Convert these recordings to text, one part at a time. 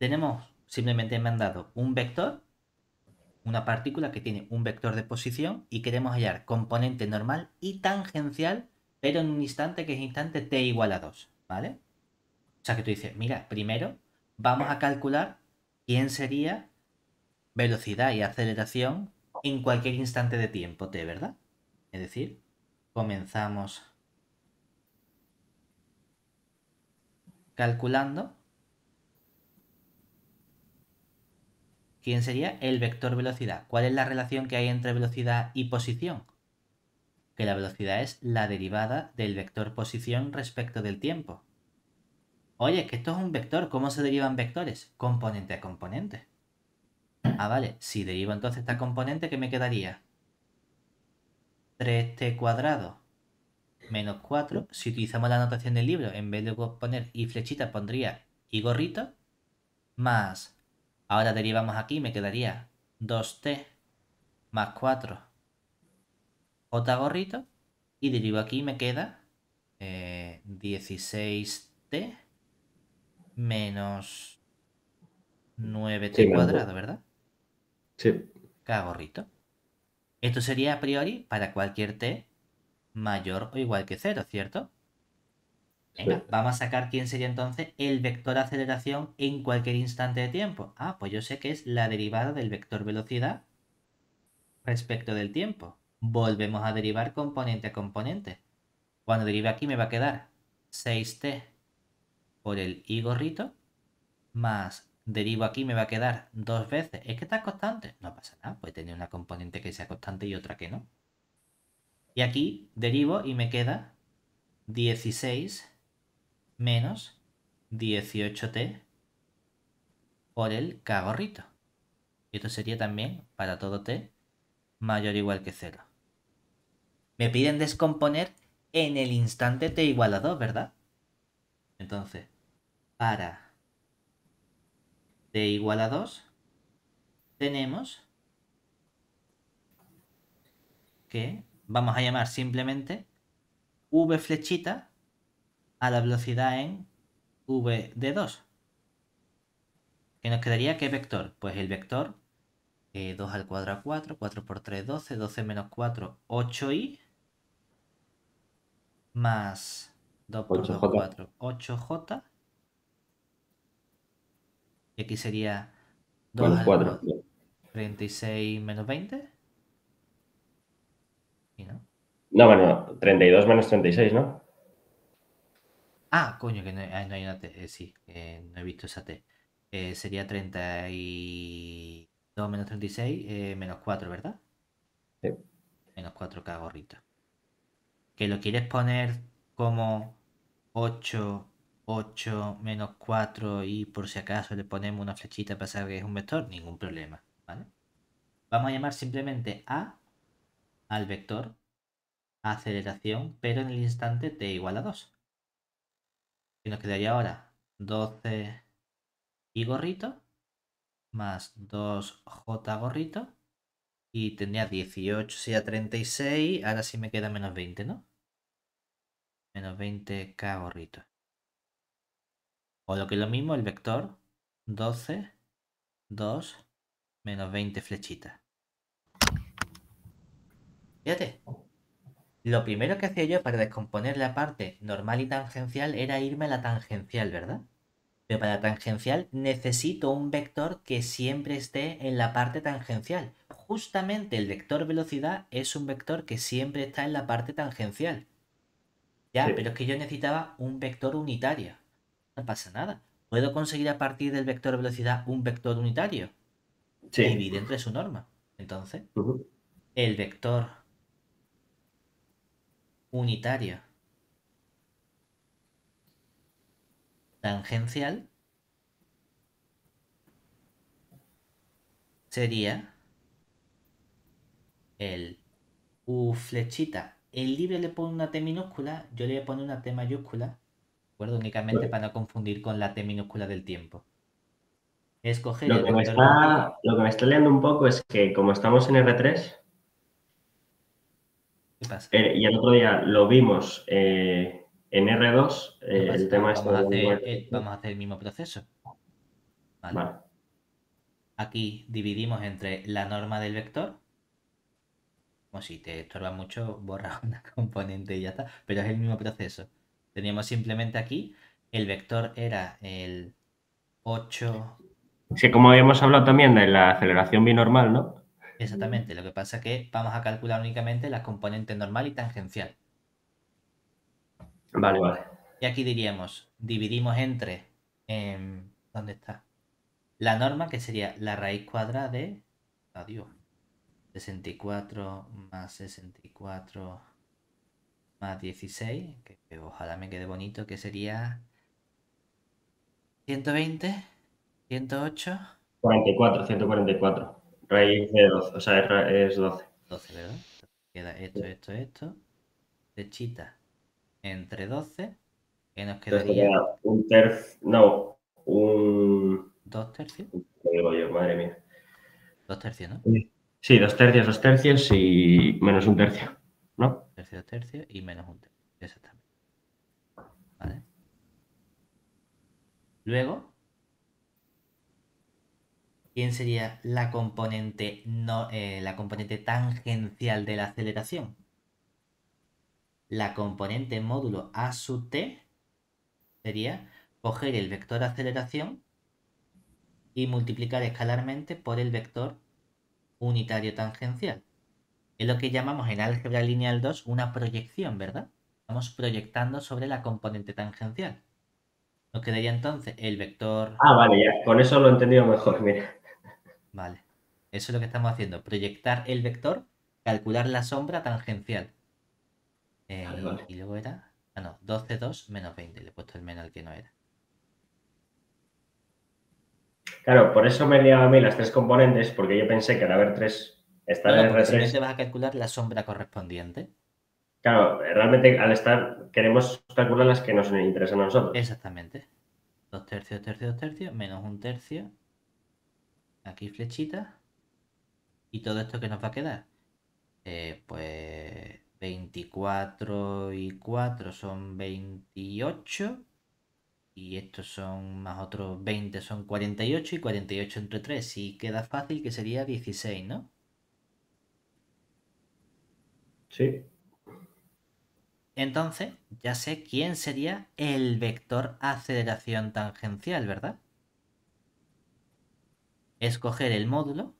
tenemos, simplemente me un vector, una partícula que tiene un vector de posición y queremos hallar componente normal y tangencial, pero en un instante que es instante t igual a 2, ¿vale? O sea que tú dices, mira, primero vamos a calcular quién sería velocidad y aceleración en cualquier instante de tiempo t, ¿verdad? Es decir, comenzamos calculando ¿Quién sería el vector velocidad? ¿Cuál es la relación que hay entre velocidad y posición? Que la velocidad es la derivada del vector posición respecto del tiempo. Oye, que esto es un vector, ¿cómo se derivan vectores? Componente a componente. Ah, vale, si derivo entonces esta componente, ¿qué me quedaría? 3t cuadrado menos 4. Si utilizamos la anotación del libro, en vez de poner y flechita, pondría y gorrito. Más Ahora derivamos aquí, me quedaría 2t más 4 j gorrito. Y derivo aquí, me queda 16t eh, menos 9t cuadrado, ¿verdad? Sí. Cada gorrito. Esto sería a priori para cualquier t mayor o igual que 0, ¿cierto? Venga, vamos a sacar quién sería entonces el vector aceleración en cualquier instante de tiempo. Ah, pues yo sé que es la derivada del vector velocidad respecto del tiempo. Volvemos a derivar componente a componente. Cuando derive aquí me va a quedar 6t por el i gorrito más derivo aquí me va a quedar dos veces. Es que está constante. No pasa nada, puede tener una componente que sea constante y otra que no. Y aquí derivo y me queda 16 menos 18t por el cagorrito. Y esto sería también para todo t mayor o igual que 0. Me piden descomponer en el instante t igual a 2, ¿verdad? Entonces, para t igual a 2, tenemos que vamos a llamar simplemente v flechita a la velocidad en v de 2. ¿Qué nos quedaría? ¿Qué vector? Pues el vector 2 eh, al cuadrado 4, 4 por 3 12, 12 menos 4 8i más 2 por j 2 4 8j y aquí sería 2 al 36 menos 20 y no. No, bueno, 32 menos 36, ¿no? Ah, coño, que no, ah, hay, no una T. Eh, sí, eh, no he visto esa T. Eh, sería 32 menos 36, menos 4, ¿verdad? Sí. Menos 4 cada gorrita. Que lo quieres poner como 8, 8, menos 4 y por si acaso le ponemos una flechita para saber que es un vector, ningún problema, ¿vale? Vamos a llamar simplemente A al vector aceleración, pero en el instante t igual a 2 nos quedaría ahora 12 y gorrito más 2j gorrito y tenía 18, sería 36, ahora sí me queda menos 20, ¿no? Menos 20k gorrito. O lo que es lo mismo, el vector 12, 2, menos 20 flechita Fíjate, lo primero que hacía yo para descomponer la parte normal y tangencial era irme a la tangencial, ¿verdad? Pero para la tangencial necesito un vector que siempre esté en la parte tangencial. Justamente el vector velocidad es un vector que siempre está en la parte tangencial. Ya, pero es que yo necesitaba un vector unitario. No pasa nada. ¿Puedo conseguir a partir del vector velocidad un vector unitario? Sí. dentro entre su norma. Entonces, el vector unitaria tangencial sería el U flechita. El libre le pone una T minúscula, yo le voy a poner una T mayúscula, ¿de acuerdo? Únicamente para no confundir con la T minúscula del tiempo. Escoger lo, que me está, lo un poco es que como estamos en R3, eh, y el otro día lo vimos eh, en R2, eh, el tema vamos, este a hacer, el, vamos a hacer el mismo proceso. Aquí dividimos entre la norma del vector. Como si te estorba mucho, borra una componente y ya está. Pero es el mismo proceso. Teníamos simplemente aquí, el vector era el 8. Sí, como habíamos hablado también de la aceleración binormal, ¿no? Exactamente, lo que pasa es que vamos a calcular únicamente las componentes normal y tangencial. Vale, vale. Y aquí diríamos, dividimos entre, em, ¿dónde está? La norma, que sería la raíz cuadrada de, adiós, 64 más 64 más 16, que, que ojalá me quede bonito, que sería 120, 108. 44, 144. Raíz de 12, o sea, es, 12. 12, ¿verdad? Queda esto, esto, esto. Flechita entre 12, ¿Qué nos quedaría... Queda un tercio, no, un... ¿Dos tercios? Lo digo yo, madre mía. Dos tercios, ¿no? Sí, dos tercios, dos tercios y menos un tercio, ¿no? Tercio, dos tercios y menos un tercio, exactamente. ¿Vale? Luego, ¿Quién sería la componente, no, eh, la componente tangencial de la aceleración? La componente módulo A sub t sería coger el vector aceleración y multiplicar escalarmente por el vector unitario tangencial. Es lo que llamamos en álgebra lineal 2 una proyección, ¿verdad? Estamos proyectando sobre la componente tangencial. Nos quedaría entonces el vector... Ah, vale, ya. Con eso lo he entendido mejor, mira. Vale. Eso es lo que estamos haciendo. Proyectar el vector, calcular la sombra tangencial. Eh, y luego era... Ah, no. 12, 2, menos 20. Le he puesto el menos al que no era. Claro, por eso me he liado a mí las tres componentes, porque yo pensé que al haber tres... Estar claro en pues R3... vas a calcular la sombra correspondiente. Claro, realmente al estar... Queremos calcular las que nos interesan a nosotros. Exactamente. 2 tercios, 2 tercios, 2 tercios, menos un tercio, aquí flechita. ¿Y todo esto que nos va a quedar? Eh, pues 24 y 4 son 28. Y estos son más otros 20, son 48 y 48 entre 3. y queda fácil, que sería 16, ¿no? Sí. Entonces, ya sé quién sería el vector aceleración tangencial, ¿verdad? escoger el módulo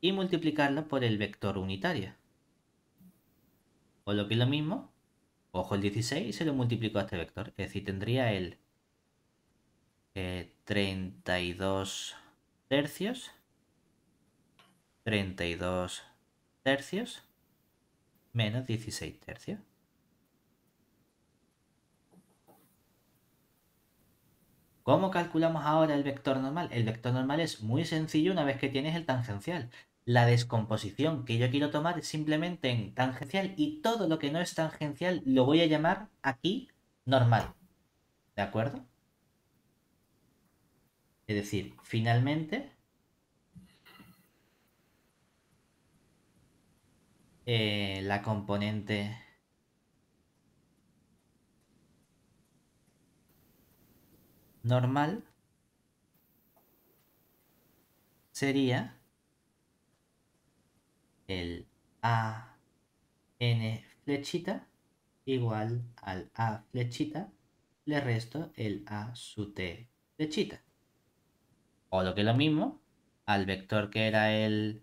y multiplicarlo por el vector unitario. o lo que es lo mismo, cojo el 16 y se lo multiplico a este vector. Es decir, tendría el 32 eh, tercios. 32 tercios menos 16 tercios. ¿Cómo calculamos ahora el vector normal? El vector normal es muy sencillo una vez que tienes el tangencial. La descomposición que yo quiero tomar es simplemente en tangencial y todo lo que no es tangencial lo voy a llamar aquí normal. ¿De acuerdo? Es decir, finalmente eh, la componente normal sería el A N flechita igual al A flechita, le resto el A su T flechita. O lo que es lo mismo, al vector que era el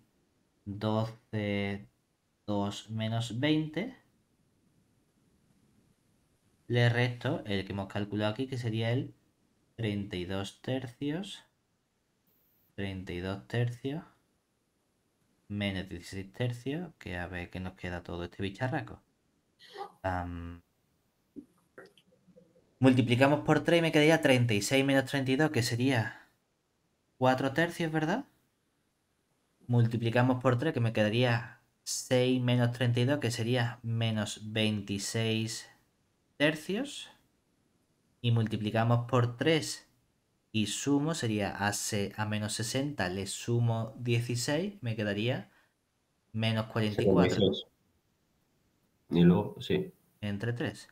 12, 2 menos 20, le resto el que hemos calculado aquí, que sería el 32 tercios, 32 tercios, menos 16 tercios, que a ver qué nos queda todo este bicharraco. multiplicamos por 3 y me quedaría 36 menos 32, que sería 4 tercios, ¿verdad? Multiplicamos por 3, que me quedaría 6 menos 32, que sería menos 26 tercios y multiplicamos por 3 y sumo, sería a menos 60, le sumo 16, me quedaría menos 44. Y luego, sí. Entre 3.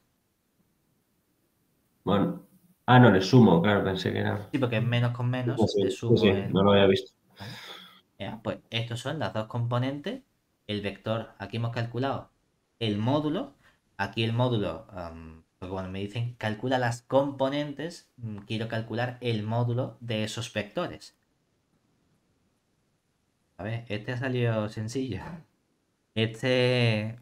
Bueno. Ah, no, le sumo, claro, pensé que era. Sí, porque es menos con menos, le sumo. Sí, no lo había visto. pues estos son las dos componentes. El vector, aquí hemos calculado el módulo. Aquí el módulo porque cuando me dicen calcula las componentes, mm, quiero calcular el módulo de esos vectores. A ver, este ha salido sencillo. Este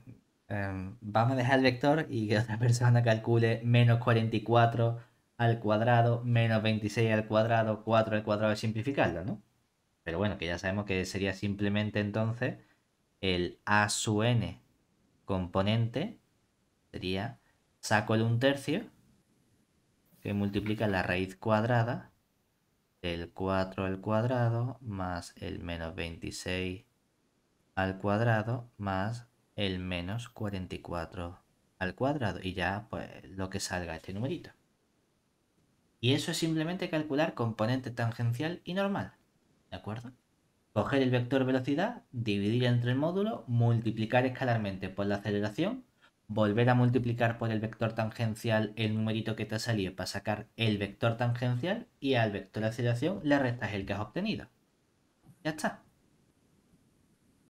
em, vamos a dejar el vector y que otra persona calcule menos 44 al cuadrado, menos 26 al cuadrado, 4 al cuadrado y simplificarlo, ¿no? Pero bueno, que ya sabemos que sería simplemente entonces el a su n componente sería saco el 1 tercio que multiplica la raíz cuadrada del 4 al cuadrado más el menos 26 al cuadrado más el menos 44 al cuadrado y ya pues lo que salga este numerito. Y eso es simplemente calcular componente tangencial y normal, ¿de acuerdo? Coger el vector velocidad, dividir entre el módulo, multiplicar escalarmente por la aceleración volver a multiplicar por el vector tangencial el numerito que te ha salido para sacar el vector tangencial y al vector de aceleración le es el que has obtenido. Ya está.